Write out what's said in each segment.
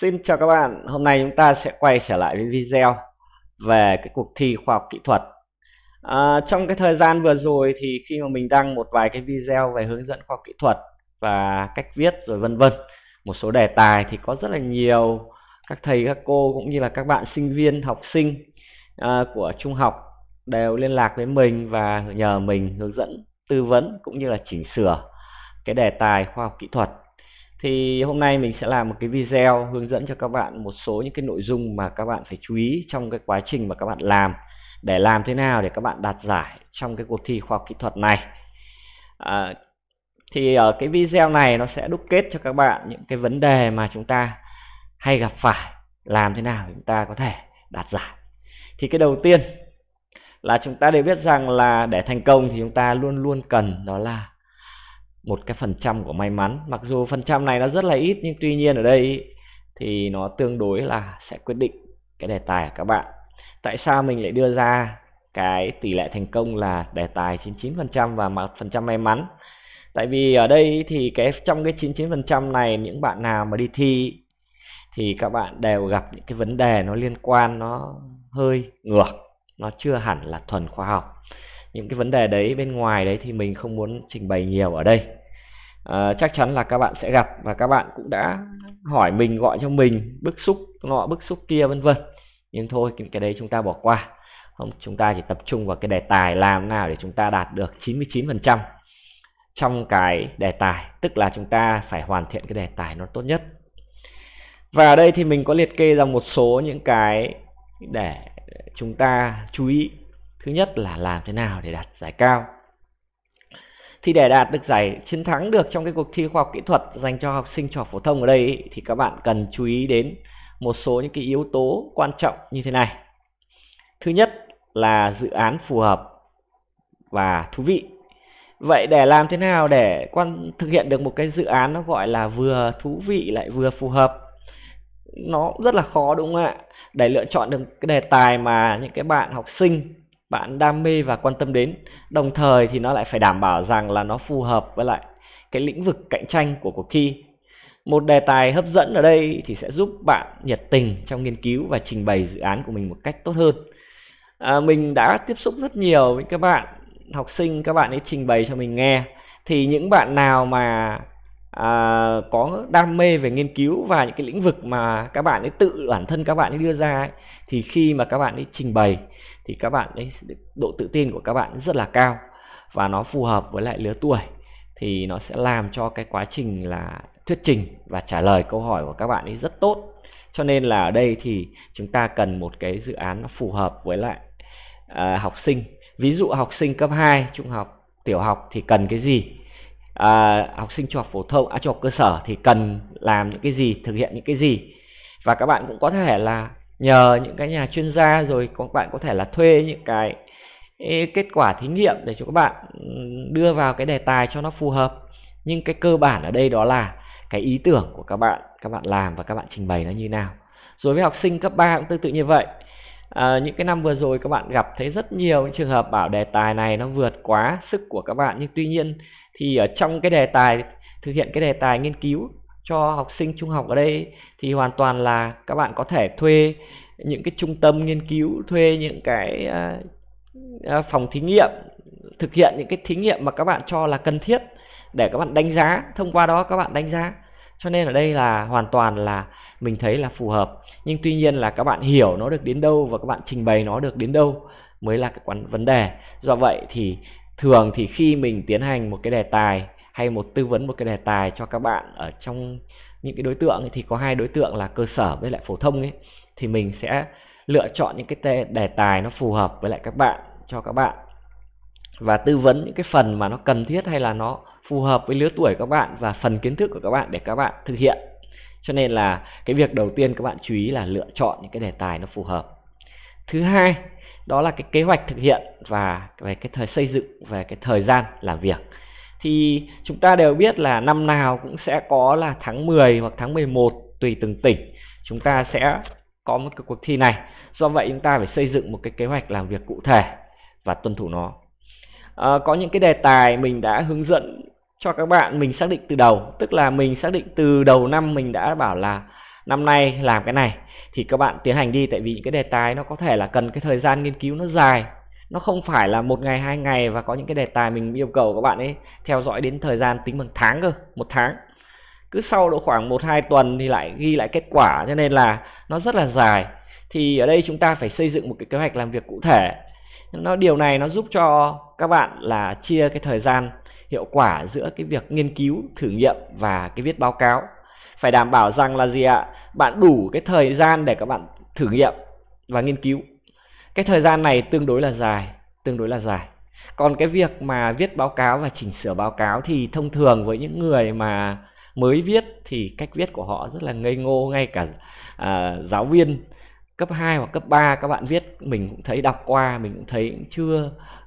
Xin chào các bạn, hôm nay chúng ta sẽ quay trở lại với video về cái cuộc thi khoa học kỹ thuật à, Trong cái thời gian vừa rồi thì khi mà mình đăng một vài cái video về hướng dẫn khoa học kỹ thuật và cách viết rồi vân vân Một số đề tài thì có rất là nhiều các thầy các cô cũng như là các bạn sinh viên học sinh à, của trung học đều liên lạc với mình và nhờ mình hướng dẫn tư vấn cũng như là chỉnh sửa cái đề tài khoa học kỹ thuật thì hôm nay mình sẽ làm một cái video hướng dẫn cho các bạn một số những cái nội dung mà các bạn phải chú ý trong cái quá trình mà các bạn làm để làm thế nào để các bạn đạt giải trong cái cuộc thi khoa học kỹ thuật này à, thì ở cái video này nó sẽ đúc kết cho các bạn những cái vấn đề mà chúng ta hay gặp phải làm thế nào chúng ta có thể đạt giải thì cái đầu tiên là chúng ta đều biết rằng là để thành công thì chúng ta luôn luôn cần đó là một cái phần trăm của may mắn mặc dù phần trăm này nó rất là ít nhưng tuy nhiên ở đây thì nó tương đối là sẽ quyết định cái đề tài của các bạn tại sao mình lại đưa ra cái tỷ lệ thành công là đề tài 99% và mà phần trăm may mắn tại vì ở đây thì cái trong cái 99% này những bạn nào mà đi thi thì các bạn đều gặp những cái vấn đề nó liên quan nó hơi ngược nó chưa hẳn là thuần khoa học những cái vấn đề đấy bên ngoài đấy thì mình không muốn trình bày nhiều ở đây à, chắc chắn là các bạn sẽ gặp và các bạn cũng đã hỏi mình gọi cho mình bức xúc nọ bức xúc kia vân vân nhưng thôi cái đấy chúng ta bỏ qua không chúng ta chỉ tập trung vào cái đề tài làm nào để chúng ta đạt được 99% trong cái đề tài tức là chúng ta phải hoàn thiện cái đề tài nó tốt nhất và ở đây thì mình có liệt kê ra một số những cái để chúng ta chú ý thứ nhất là làm thế nào để đạt giải cao thì để đạt được giải chiến thắng được trong cái cuộc thi khoa học kỹ thuật dành cho học sinh trung phổ thông ở đây ý, thì các bạn cần chú ý đến một số những cái yếu tố quan trọng như thế này thứ nhất là dự án phù hợp và thú vị vậy để làm thế nào để quan thực hiện được một cái dự án nó gọi là vừa thú vị lại vừa phù hợp nó rất là khó đúng không ạ để lựa chọn được cái đề tài mà những cái bạn học sinh bạn đam mê và quan tâm đến đồng thời thì nó lại phải đảm bảo rằng là nó phù hợp với lại cái lĩnh vực cạnh tranh của cuộc thi một đề tài hấp dẫn ở đây thì sẽ giúp bạn nhiệt tình trong nghiên cứu và trình bày dự án của mình một cách tốt hơn à, mình đã tiếp xúc rất nhiều với các bạn học sinh các bạn ấy trình bày cho mình nghe thì những bạn nào mà à, có đam mê về nghiên cứu và những cái lĩnh vực mà các bạn ấy tự bản thân các bạn ấy đưa ra ấy, thì khi mà các bạn ấy trình bày thì các bạn ấy độ tự tin của các bạn rất là cao và nó phù hợp với lại lứa tuổi thì nó sẽ làm cho cái quá trình là thuyết trình và trả lời câu hỏi của các bạn ấy rất tốt cho nên là ở đây thì chúng ta cần một cái dự án nó phù hợp với lại à, học sinh ví dụ học sinh cấp 2 trung học tiểu học thì cần cái gì à, học sinh trung học phổ thông à, trung học cơ sở thì cần làm những cái gì thực hiện những cái gì và các bạn cũng có thể là nhờ những cái nhà chuyên gia rồi các bạn có thể là thuê những cái kết quả thí nghiệm để cho các bạn đưa vào cái đề tài cho nó phù hợp nhưng cái cơ bản ở đây đó là cái ý tưởng của các bạn các bạn làm và các bạn trình bày nó như nào rồi với học sinh cấp 3 cũng tương tự như vậy à, những cái năm vừa rồi các bạn gặp thấy rất nhiều những trường hợp bảo đề tài này nó vượt quá sức của các bạn nhưng tuy nhiên thì ở trong cái đề tài thực hiện cái đề tài nghiên cứu cho học sinh trung học ở đây thì hoàn toàn là các bạn có thể thuê những cái trung tâm nghiên cứu thuê những cái à, à, phòng thí nghiệm thực hiện những cái thí nghiệm mà các bạn cho là cần thiết để các bạn đánh giá thông qua đó các bạn đánh giá cho nên ở đây là hoàn toàn là mình thấy là phù hợp nhưng tuy nhiên là các bạn hiểu nó được đến đâu và các bạn trình bày nó được đến đâu mới là cái vấn đề do vậy thì thường thì khi mình tiến hành một cái đề tài hay một tư vấn một cái đề tài cho các bạn ở trong những cái đối tượng thì có hai đối tượng là cơ sở với lại phổ thông ấy thì mình sẽ lựa chọn những cái đề tài nó phù hợp với lại các bạn cho các bạn và tư vấn những cái phần mà nó cần thiết hay là nó phù hợp với lứa tuổi các bạn và phần kiến thức của các bạn để các bạn thực hiện cho nên là cái việc đầu tiên các bạn chú ý là lựa chọn những cái đề tài nó phù hợp thứ hai đó là cái kế hoạch thực hiện và về cái thời xây dựng về cái thời gian làm việc thì chúng ta đều biết là năm nào cũng sẽ có là tháng 10 hoặc tháng 11 tùy từng tỉnh chúng ta sẽ có một cái cuộc thi này do vậy chúng ta phải xây dựng một cái kế hoạch làm việc cụ thể và tuân thủ nó à, có những cái đề tài mình đã hướng dẫn cho các bạn mình xác định từ đầu tức là mình xác định từ đầu năm mình đã bảo là năm nay làm cái này thì các bạn tiến hành đi tại vì những cái đề tài nó có thể là cần cái thời gian nghiên cứu nó dài nó không phải là một ngày hai ngày và có những cái đề tài mình yêu cầu các bạn ấy theo dõi đến thời gian tính bằng tháng cơ một tháng cứ sau độ khoảng một hai tuần thì lại ghi lại kết quả cho nên là nó rất là dài thì ở đây chúng ta phải xây dựng một cái kế hoạch làm việc cụ thể nó điều này nó giúp cho các bạn là chia cái thời gian hiệu quả giữa cái việc nghiên cứu thử nghiệm và cái viết báo cáo phải đảm bảo rằng là gì ạ bạn đủ cái thời gian để các bạn thử nghiệm và nghiên cứu cái thời gian này tương đối là dài tương đối là dài còn cái việc mà viết báo cáo và chỉnh sửa báo cáo thì thông thường với những người mà mới viết thì cách viết của họ rất là ngây ngô ngay cả à, giáo viên cấp 2 hoặc cấp 3 các bạn viết mình cũng thấy đọc qua mình cũng thấy chưa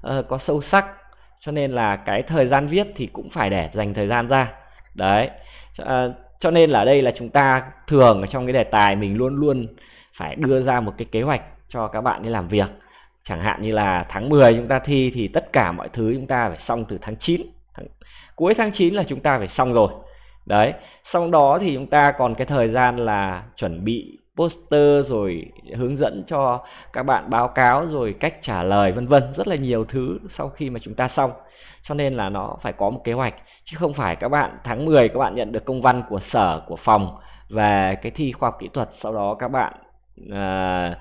uh, có sâu sắc cho nên là cái thời gian viết thì cũng phải để dành thời gian ra đấy uh, cho nên là đây là chúng ta thường trong cái đề tài mình luôn luôn phải đưa ra một cái kế hoạch cho các bạn đi làm việc chẳng hạn như là tháng 10 chúng ta thi thì tất cả mọi thứ chúng ta phải xong từ tháng 9 tháng... cuối tháng 9 là chúng ta phải xong rồi đấy sau đó thì chúng ta còn cái thời gian là chuẩn bị poster rồi hướng dẫn cho các bạn báo cáo rồi cách trả lời vân vân rất là nhiều thứ sau khi mà chúng ta xong cho nên là nó phải có một kế hoạch chứ không phải các bạn tháng 10 các bạn nhận được công văn của sở của phòng về cái thi khoa học kỹ thuật sau đó các bạn uh,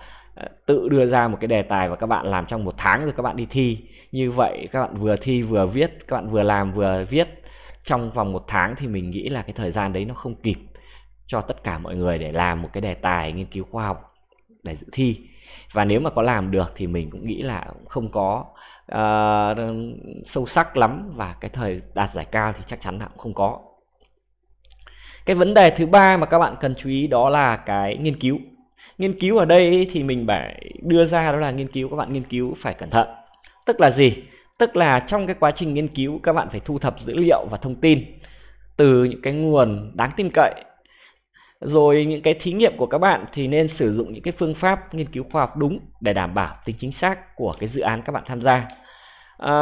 tự đưa ra một cái đề tài và các bạn làm trong một tháng rồi các bạn đi thi như vậy các bạn vừa thi vừa viết các bạn vừa làm vừa viết trong vòng một tháng thì mình nghĩ là cái thời gian đấy nó không kịp cho tất cả mọi người để làm một cái đề tài nghiên cứu khoa học để dự thi và nếu mà có làm được thì mình cũng nghĩ là không có uh, sâu sắc lắm và cái thời đạt giải cao thì chắc chắn là cũng không có cái vấn đề thứ ba mà các bạn cần chú ý đó là cái nghiên cứu nghiên cứu ở đây thì mình phải đưa ra đó là nghiên cứu các bạn nghiên cứu phải cẩn thận tức là gì tức là trong cái quá trình nghiên cứu các bạn phải thu thập dữ liệu và thông tin từ những cái nguồn đáng tin cậy rồi những cái thí nghiệm của các bạn thì nên sử dụng những cái phương pháp nghiên cứu khoa học đúng để đảm bảo tính chính xác của cái dự án các bạn tham gia à,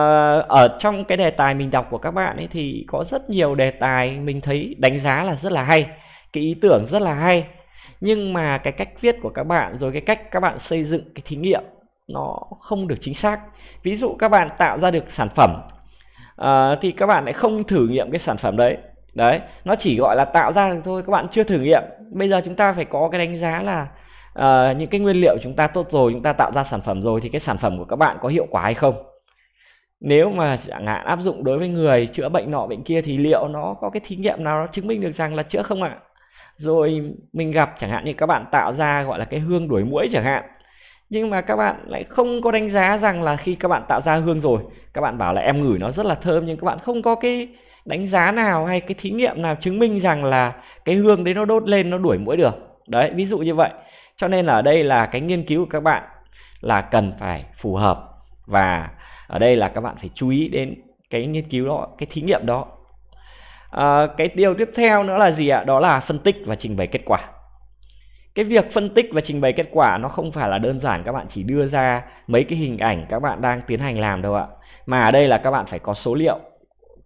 ở trong cái đề tài mình đọc của các bạn ấy thì có rất nhiều đề tài mình thấy đánh giá là rất là hay cái ý tưởng rất là hay nhưng mà cái cách viết của các bạn rồi cái cách các bạn xây dựng cái thí nghiệm nó không được chính xác ví dụ các bạn tạo ra được sản phẩm uh, thì các bạn lại không thử nghiệm cái sản phẩm đấy đấy nó chỉ gọi là tạo ra được thôi các bạn chưa thử nghiệm bây giờ chúng ta phải có cái đánh giá là uh, những cái nguyên liệu chúng ta tốt rồi chúng ta tạo ra sản phẩm rồi thì cái sản phẩm của các bạn có hiệu quả hay không nếu mà chẳng hạn áp dụng đối với người chữa bệnh nọ bệnh kia thì liệu nó có cái thí nghiệm nào nó chứng minh được rằng là chữa không ạ rồi mình gặp chẳng hạn như các bạn tạo ra gọi là cái hương đuổi muỗi chẳng hạn nhưng mà các bạn lại không có đánh giá rằng là khi các bạn tạo ra hương rồi các bạn bảo là em ngửi nó rất là thơm nhưng các bạn không có cái đánh giá nào hay cái thí nghiệm nào chứng minh rằng là cái hương đấy nó đốt lên nó đuổi mũi được đấy ví dụ như vậy cho nên là ở đây là cái nghiên cứu của các bạn là cần phải phù hợp và ở đây là các bạn phải chú ý đến cái nghiên cứu đó cái thí nghiệm đó à, cái điều tiếp theo nữa là gì ạ đó là phân tích và trình bày kết quả cái việc phân tích và trình bày kết quả nó không phải là đơn giản các bạn chỉ đưa ra mấy cái hình ảnh các bạn đang tiến hành làm đâu ạ mà ở đây là các bạn phải có số liệu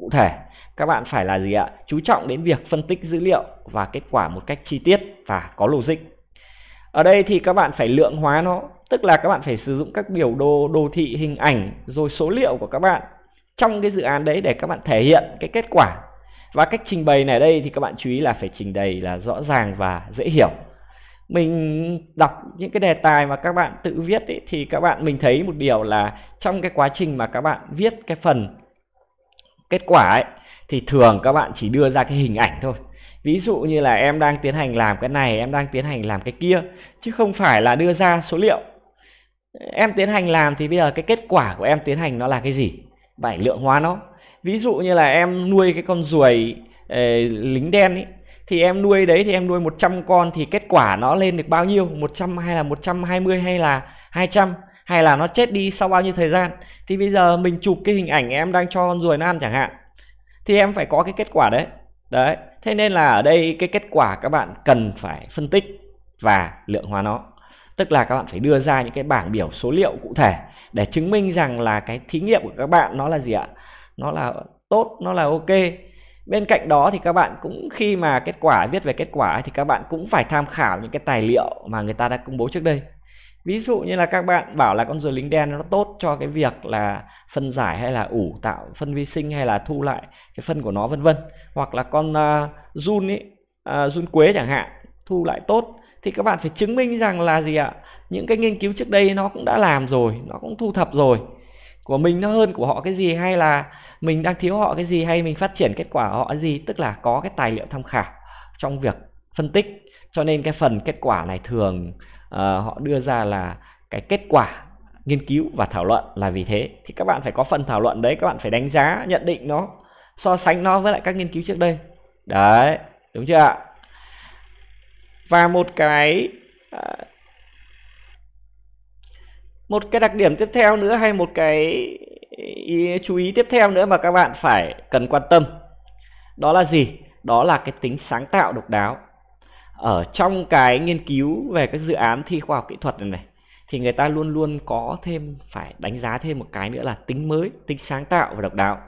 cụ thể các bạn phải là gì ạ chú trọng đến việc phân tích dữ liệu và kết quả một cách chi tiết và có logic ở đây thì các bạn phải lượng hóa nó tức là các bạn phải sử dụng các biểu đồ đồ thị hình ảnh rồi số liệu của các bạn trong cái dự án đấy để các bạn thể hiện cái kết quả và cách trình bày này đây thì các bạn chú ý là phải trình bày là rõ ràng và dễ hiểu mình đọc những cái đề tài mà các bạn tự viết ấy, thì các bạn mình thấy một điều là trong cái quá trình mà các bạn viết cái phần kết quả ấy thì thường các bạn chỉ đưa ra cái hình ảnh thôi ví dụ như là em đang tiến hành làm cái này em đang tiến hành làm cái kia chứ không phải là đưa ra số liệu em tiến hành làm thì bây giờ cái kết quả của em tiến hành nó là cái gì phải lượng hóa nó ví dụ như là em nuôi cái con ruồi ấy, ờ, lính đen ấy thì em nuôi đấy thì em nuôi 100 con thì kết quả nó lên được bao nhiêu 100 hay là 120 hay là 200 hay là nó chết đi sau bao nhiêu thời gian thì bây giờ mình chụp cái hình ảnh em đang cho con ruồi nó ăn chẳng hạn thì em phải có cái kết quả đấy đấy thế nên là ở đây cái kết quả các bạn cần phải phân tích và lượng hóa nó tức là các bạn phải đưa ra những cái bảng biểu số liệu cụ thể để chứng minh rằng là cái thí nghiệm của các bạn nó là gì ạ nó là tốt nó là ok bên cạnh đó thì các bạn cũng khi mà kết quả viết về kết quả thì các bạn cũng phải tham khảo những cái tài liệu mà người ta đã công bố trước đây ví dụ như là các bạn bảo là con rùa lính đen nó tốt cho cái việc là phân giải hay là ủ tạo phân vi sinh hay là thu lại cái phân của nó vân vân hoặc là con uh, run ấy à, uh, quế chẳng hạn thu lại tốt thì các bạn phải chứng minh rằng là gì ạ những cái nghiên cứu trước đây nó cũng đã làm rồi nó cũng thu thập rồi của mình nó hơn của họ cái gì hay là mình đang thiếu họ cái gì hay mình phát triển kết quả họ cái gì tức là có cái tài liệu tham khảo trong việc phân tích cho nên cái phần kết quả này thường Ờ, họ đưa ra là cái kết quả nghiên cứu và thảo luận là vì thế thì các bạn phải có phần thảo luận đấy các bạn phải đánh giá nhận định nó so sánh nó với lại các nghiên cứu trước đây đấy đúng chưa ạ và một cái ờ, một cái đặc điểm tiếp theo nữa hay một cái ý, chú ý tiếp theo nữa mà các bạn phải cần quan tâm đó là gì đó là cái tính sáng tạo độc đáo ở trong cái nghiên cứu về các dự án thi khoa học kỹ thuật này, này thì người ta luôn luôn có thêm phải đánh giá thêm một cái nữa là tính mới tính sáng tạo và độc đáo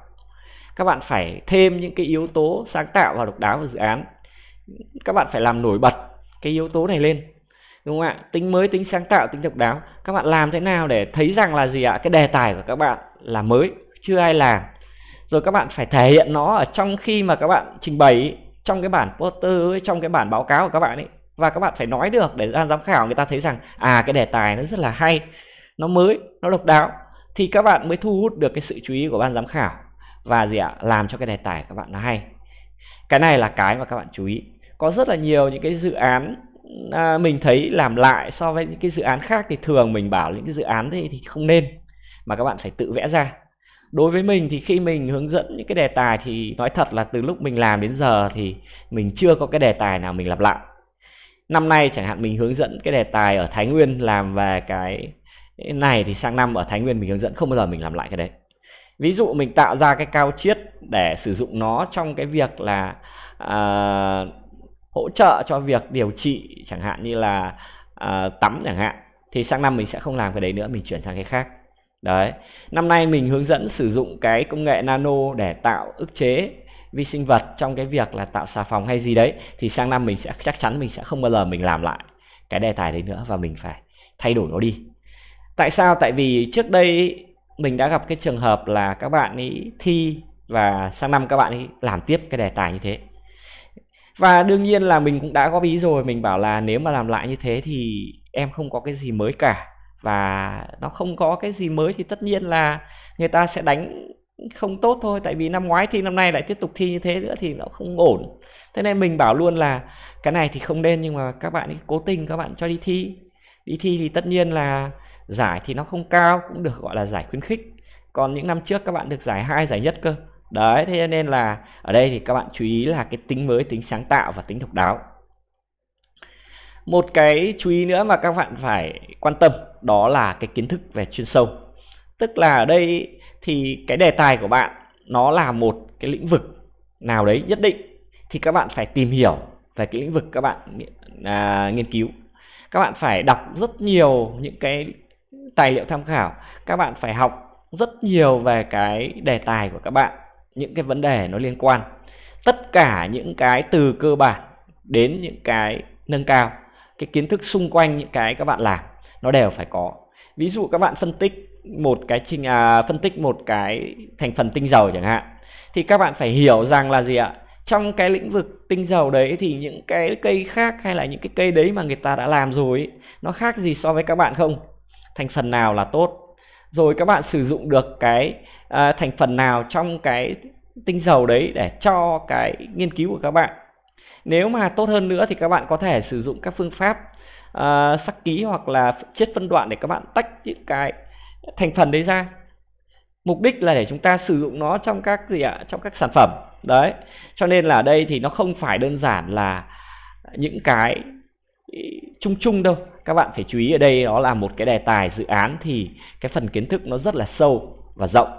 các bạn phải thêm những cái yếu tố sáng tạo và độc đáo vào dự án các bạn phải làm nổi bật cái yếu tố này lên đúng không ạ tính mới tính sáng tạo tính độc đáo các bạn làm thế nào để thấy rằng là gì ạ cái đề tài của các bạn là mới chưa ai làm rồi các bạn phải thể hiện nó ở trong khi mà các bạn trình bày trong cái bản poster trong cái bản báo cáo của các bạn ấy và các bạn phải nói được để ban giám khảo người ta thấy rằng à cái đề tài nó rất là hay nó mới nó độc đáo thì các bạn mới thu hút được cái sự chú ý của ban giám khảo và gì ạ làm cho cái đề tài các bạn nó hay cái này là cái mà các bạn chú ý có rất là nhiều những cái dự án à, mình thấy làm lại so với những cái dự án khác thì thường mình bảo những cái dự án thì, thì không nên mà các bạn phải tự vẽ ra đối với mình thì khi mình hướng dẫn những cái đề tài thì nói thật là từ lúc mình làm đến giờ thì mình chưa có cái đề tài nào mình lặp lại năm nay chẳng hạn mình hướng dẫn cái đề tài ở thái nguyên làm về cái này thì sang năm ở thái nguyên mình hướng dẫn không bao giờ mình làm lại cái đấy ví dụ mình tạo ra cái cao chiết để sử dụng nó trong cái việc là à, hỗ trợ cho việc điều trị chẳng hạn như là à, tắm chẳng hạn thì sang năm mình sẽ không làm cái đấy nữa mình chuyển sang cái khác đấy năm nay mình hướng dẫn sử dụng cái công nghệ nano để tạo ức chế vi sinh vật trong cái việc là tạo xà phòng hay gì đấy thì sang năm mình sẽ chắc chắn mình sẽ không bao giờ mình làm lại cái đề tài đấy nữa và mình phải thay đổi nó đi tại sao tại vì trước đây mình đã gặp cái trường hợp là các bạn ấy thi và sang năm các bạn ấy làm tiếp cái đề tài như thế và đương nhiên là mình cũng đã có ý rồi mình bảo là nếu mà làm lại như thế thì em không có cái gì mới cả và nó không có cái gì mới thì tất nhiên là người ta sẽ đánh không tốt thôi tại vì năm ngoái thi năm nay lại tiếp tục thi như thế nữa thì nó không ổn thế nên mình bảo luôn là cái này thì không nên nhưng mà các bạn cố tình các bạn cho đi thi đi thi thì tất nhiên là giải thì nó không cao cũng được gọi là giải khuyến khích còn những năm trước các bạn được giải hai giải nhất cơ đấy thế nên là ở đây thì các bạn chú ý là cái tính mới tính sáng tạo và tính độc đáo một cái chú ý nữa mà các bạn phải quan tâm đó là cái kiến thức về chuyên sâu tức là ở đây thì cái đề tài của bạn nó là một cái lĩnh vực nào đấy nhất định thì các bạn phải tìm hiểu về cái lĩnh vực các bạn à, nghiên cứu các bạn phải đọc rất nhiều những cái tài liệu tham khảo các bạn phải học rất nhiều về cái đề tài của các bạn những cái vấn đề nó liên quan tất cả những cái từ cơ bản đến những cái nâng cao cái kiến thức xung quanh những cái các bạn làm nó đều phải có ví dụ các bạn phân tích một cái trình à, phân tích một cái thành phần tinh dầu chẳng hạn thì các bạn phải hiểu rằng là gì ạ trong cái lĩnh vực tinh dầu đấy thì những cái cây khác hay là những cái cây đấy mà người ta đã làm rồi ấy, nó khác gì so với các bạn không thành phần nào là tốt rồi các bạn sử dụng được cái à, thành phần nào trong cái tinh dầu đấy để cho cái nghiên cứu của các bạn nếu mà tốt hơn nữa thì các bạn có thể sử dụng các phương pháp uh, sắc ký hoặc là chiết phân đoạn để các bạn tách những cái thành phần đấy ra mục đích là để chúng ta sử dụng nó trong các gì ạ trong các sản phẩm đấy cho nên là ở đây thì nó không phải đơn giản là những cái chung chung đâu các bạn phải chú ý ở đây đó là một cái đề tài dự án thì cái phần kiến thức nó rất là sâu và rộng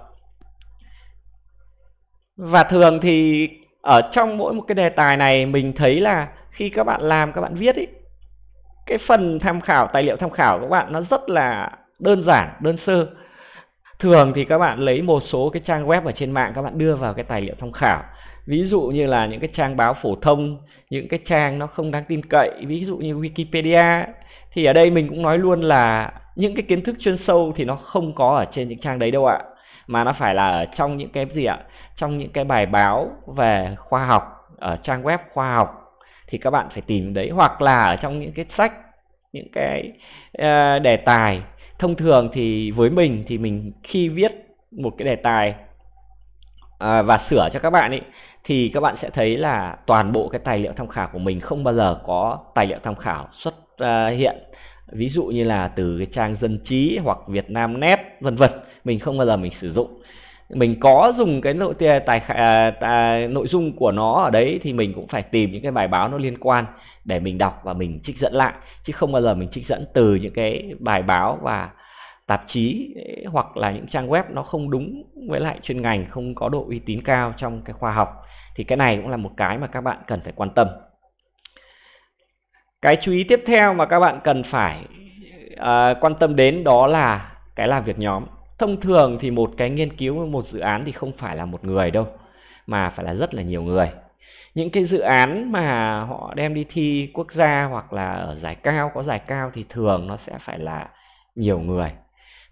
và thường thì ở trong mỗi một cái đề tài này mình thấy là khi các bạn làm các bạn viết ý, cái phần tham khảo tài liệu tham khảo của các bạn nó rất là đơn giản đơn sơ thường thì các bạn lấy một số cái trang web ở trên mạng các bạn đưa vào cái tài liệu tham khảo ví dụ như là những cái trang báo phổ thông những cái trang nó không đáng tin cậy ví dụ như wikipedia thì ở đây mình cũng nói luôn là những cái kiến thức chuyên sâu thì nó không có ở trên những trang đấy đâu ạ mà nó phải là ở trong những cái gì ạ trong những cái bài báo về khoa học ở trang web khoa học thì các bạn phải tìm đấy hoặc là ở trong những cái sách những cái uh, đề tài thông thường thì với mình thì mình khi viết một cái đề tài à, và sửa cho các bạn ấy thì các bạn sẽ thấy là toàn bộ cái tài liệu tham khảo của mình không bao giờ có tài liệu tham khảo xuất uh, hiện ví dụ như là từ cái trang dân trí hoặc Việt Nam Net vân vân mình không bao giờ mình sử dụng mình có dùng cái nội tài, tài, tài nội dung của nó ở đấy thì mình cũng phải tìm những cái bài báo nó liên quan để mình đọc và mình trích dẫn lại chứ không bao giờ mình trích dẫn từ những cái bài báo và tạp chí hoặc là những trang web nó không đúng với lại chuyên ngành không có độ uy tín cao trong cái khoa học thì cái này cũng là một cái mà các bạn cần phải quan tâm cái chú ý tiếp theo mà các bạn cần phải uh, quan tâm đến đó là cái làm việc nhóm thông thường thì một cái nghiên cứu một dự án thì không phải là một người đâu mà phải là rất là nhiều người những cái dự án mà họ đem đi thi quốc gia hoặc là ở giải cao có giải cao thì thường nó sẽ phải là nhiều người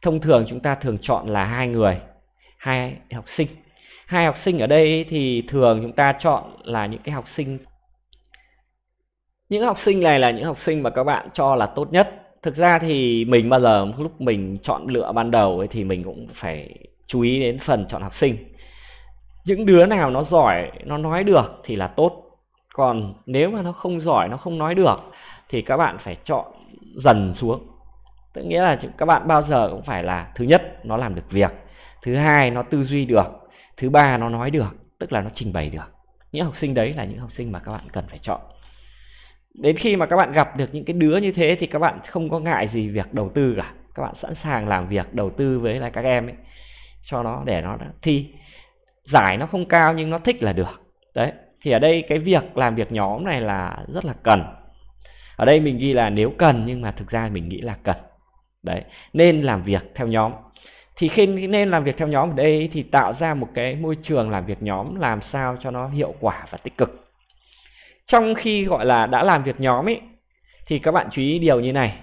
thông thường chúng ta thường chọn là hai người hai học sinh hai học sinh ở đây thì thường chúng ta chọn là những cái học sinh những học sinh này là những học sinh mà các bạn cho là tốt nhất thực ra thì mình bao giờ lúc mình chọn lựa ban đầu ấy thì mình cũng phải chú ý đến phần chọn học sinh những đứa nào nó giỏi nó nói được thì là tốt còn nếu mà nó không giỏi nó không nói được thì các bạn phải chọn dần xuống tức nghĩa là các bạn bao giờ cũng phải là thứ nhất nó làm được việc thứ hai nó tư duy được thứ ba nó nói được tức là nó trình bày được những học sinh đấy là những học sinh mà các bạn cần phải chọn đến khi mà các bạn gặp được những cái đứa như thế thì các bạn không có ngại gì việc đầu tư cả các bạn sẵn sàng làm việc đầu tư với lại các em ấy cho nó để nó thi giải nó không cao nhưng nó thích là được đấy thì ở đây cái việc làm việc nhóm này là rất là cần ở đây mình ghi là nếu cần nhưng mà thực ra mình nghĩ là cần đấy nên làm việc theo nhóm thì khi nên làm việc theo nhóm ở đây thì tạo ra một cái môi trường làm việc nhóm làm sao cho nó hiệu quả và tích cực trong khi gọi là đã làm việc nhóm ấy thì các bạn chú ý điều như này